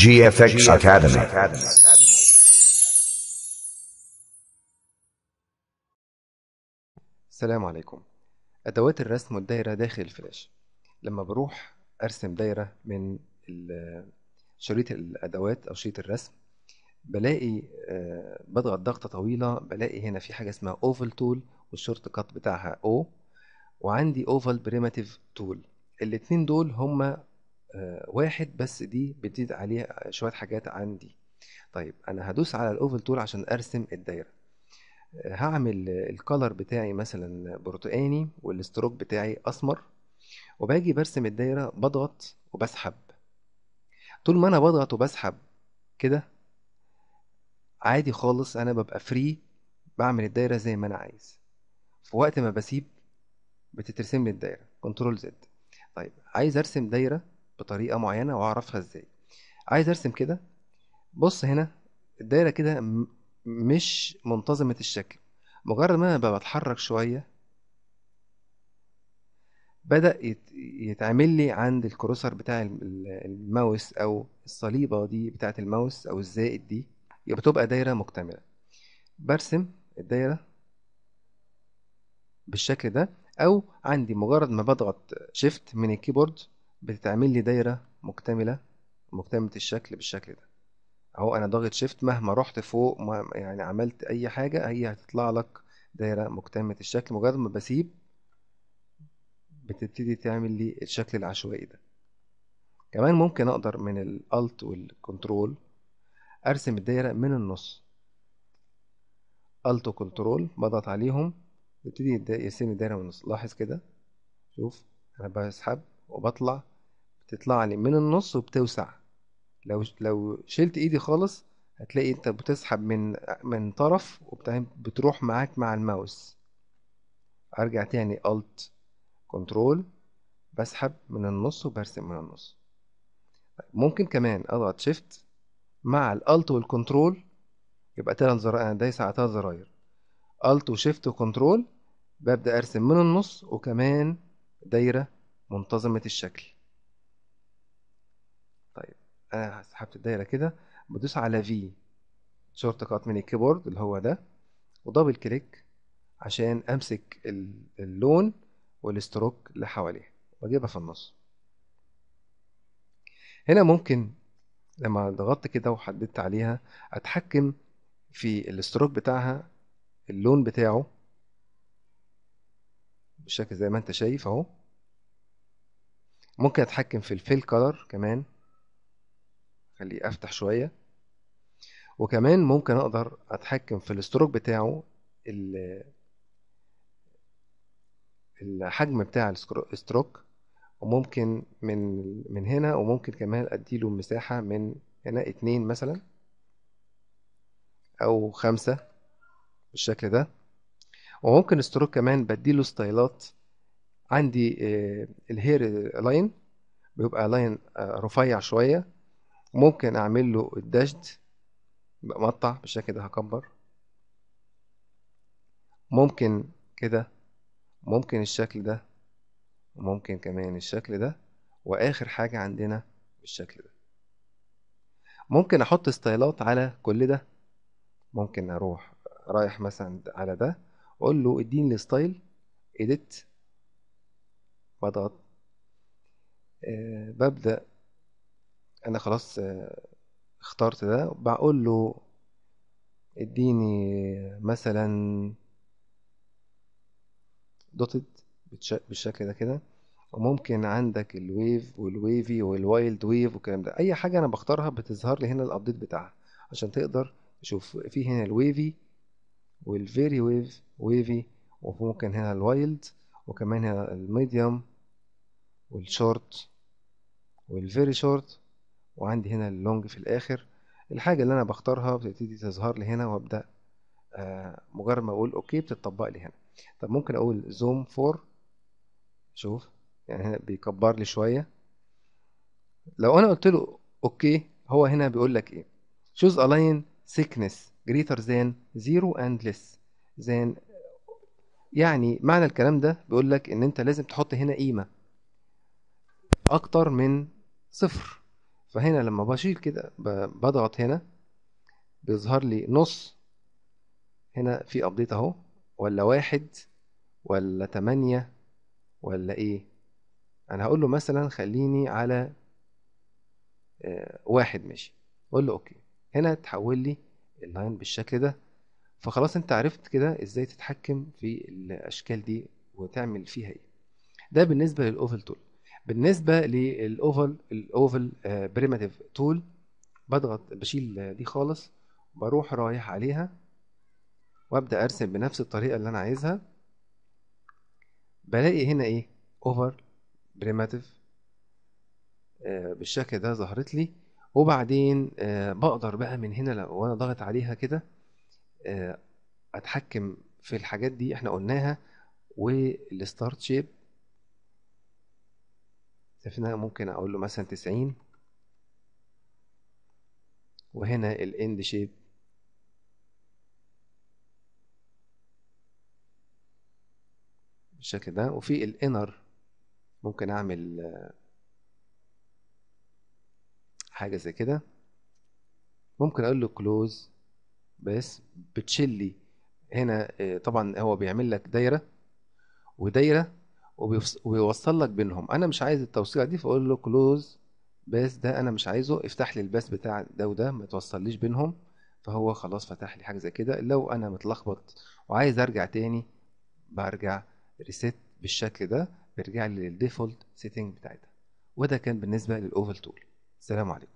GFX Academy. السلام عليكم أدوات الرسم والدايرة داخل الفلاش لما بروح أرسم دايرة من شريط الأدوات أو شريط الرسم بلاقي آه، بضغط ضغطة طويلة بلاقي هنا في حاجة اسمها أوفل تول والشورت كات بتاعها أو وعندي أوفل بريماتيف تول الاتنين دول هما واحد بس دي بتزيد عليها شوية حاجات عندي طيب أنا هدوس على الأوفل تول عشان أرسم الدايرة هعمل الكالر بتاعي مثلا برتقاني والستروك بتاعي أسمر وباجي برسم الدايرة بضغط وبسحب طول ما أنا بضغط وبسحب كده عادي خالص أنا ببقى فري بعمل الدايرة زي ما أنا عايز في وقت ما بسيب بتترسم لي الدايرة كنترول زد طيب عايز أرسم دايرة بطريقه معينه واعرفها ازاي عايز ارسم كده بص هنا الدايره كده مش منتظمه الشكل مجرد ما انا بتحرك شويه بدأ يتعمل لي عند الكروسر بتاع الماوس أو الصليبة دي بتاعة الماوس أو الزائد دي يبقى بتبقى دايرة مكتملة برسم الدايرة بالشكل ده أو عندي مجرد ما بضغط شيفت من الكيبورد بتتعمل لي دايرة مكتملة مكتملة الشكل بالشكل ده اهو انا ضاغط شيفت مهما رحت فوق ما يعني عملت اي حاجة هي هتطلع لك دايرة مكتملة الشكل مجرد ما بسيب بتبتدي تعمل لي الشكل العشوائي ده كمان ممكن اقدر من الالت والكنترول ارسم الدايرة من النص الت وكنترول بضغط عليهم يبتدي يرسم الدايرة من النص لاحظ كده شوف انا بسحب وبطلع تطلع لي من النص وبتوسع لو لو شلت ايدي خالص هتلاقي انت بتسحب من من طرف وبتروح معاك مع الماوس ارجع تاني الت كنترول بسحب من النص وبرسم من النص ممكن كمان اضغط شيفت مع الالت والكنترول يبقى تلات زراير انا آه، دايس على تلات زراير الت وشيفت وكنترول ببدا ارسم من النص وكمان دايره منتظمه الشكل آه سحبت الدايره كده بدوس على في شورت كات من الكيبورد اللي هو ده ودبل كليك عشان امسك اللون والستروك اللي حواليه واجيبها في النص هنا ممكن لما ضغطت كده وحددت عليها اتحكم في الاستروك بتاعها اللون بتاعه بالشكل زي ما انت شايف اهو ممكن اتحكم في الفيل كولر كمان خليه افتح شويه وكمان ممكن اقدر اتحكم في الاستروك بتاعه الحجم بتاع الاستروك وممكن من من هنا وممكن كمان اديله مساحه من هنا اتنين مثلا او خمسة بالشكل ده وممكن استروك كمان بديله ستايلات عندي آه، الهير لاين بيبقى لاين آه، رفيع شوية ممكن اعمل له الدشت مقطع بالشكل ده هكبر ممكن كده ممكن الشكل ده وممكن كمان الشكل ده واخر حاجة عندنا بالشكل ده ممكن احط ستايلات على كل ده ممكن اروح رايح مثلا على ده اقول له اديني الستايل اديت بضغط أه ببدأ انا خلاص آه، اخترت ده بقول له اديني مثلا دوتد بالشكل ده كده وممكن عندك الويف والويفي والوايلد ويف والكلام ده اي حاجه انا بختارها بتظهر لي هنا الابديت بتاعها عشان تقدر تشوف في هنا الويفي والفيري ويف ويفي وممكن هنا الوايلد وكمان هنا الميديوم والشورت والفيري شورت وعندي هنا اللونج في الاخر الحاجة اللي انا بختارها بتبتدي تظهر لي هنا وابدأ آه مجرد ما اقول اوكي بتطبق لي هنا طب ممكن اقول زوم فور شوف يعني هنا بيكبر لي شوية لو انا قلت له اوكي هو هنا بيقول لك ايه choose align thickness greater than zero and less than يعني معنى الكلام ده بيقول لك ان انت لازم تحط هنا قيمة اكتر من صفر فهنا لما بشيل كده بضغط هنا بيظهر لي نص هنا في ابديت اهو ولا واحد ولا تمانية ولا ايه انا هقول له مثلا خليني على آه، واحد ماشي اقول له اوكي هنا تحول لي اللاين بالشكل ده فخلاص انت عرفت كده ازاي تتحكم في الاشكال دي وتعمل فيها ايه ده بالنسبه للاوفل تول بالنسبه للاوفل الاوفل بريماتيف آه، تول بضغط بشيل دي خالص بروح رايح عليها وابدا ارسم بنفس الطريقه اللي انا عايزها بلاقي هنا ايه اوفر بريماتيف آه، بالشكل ده ظهرت لي وبعدين آه، بقدر بقى من هنا لو وانا ضاغط عليها كده اتحكم في الحاجات دي احنا قلناها والستارت شيب هنا ممكن اقول له مثلا 90 وهنا الاند شيب بالشكل ده وفي الانر ممكن اعمل حاجه زي كده ممكن اقول له كلوز بس بتشلي هنا آه، طبعا هو بيعمل لك دايره ودايره وبيوصل لك بينهم انا مش عايز التوصيله دي فاقول له كلوز باس ده انا مش عايزه افتح لي الباس بتاع ده وده ما توصليش بينهم فهو خلاص فتح لي حاجه زي كده لو انا متلخبط وعايز ارجع تاني برجع ريسيت بالشكل ده بيرجع لي للديفولت سيتنج بتاعتها وده كان بالنسبه للاوفل تول السلام عليكم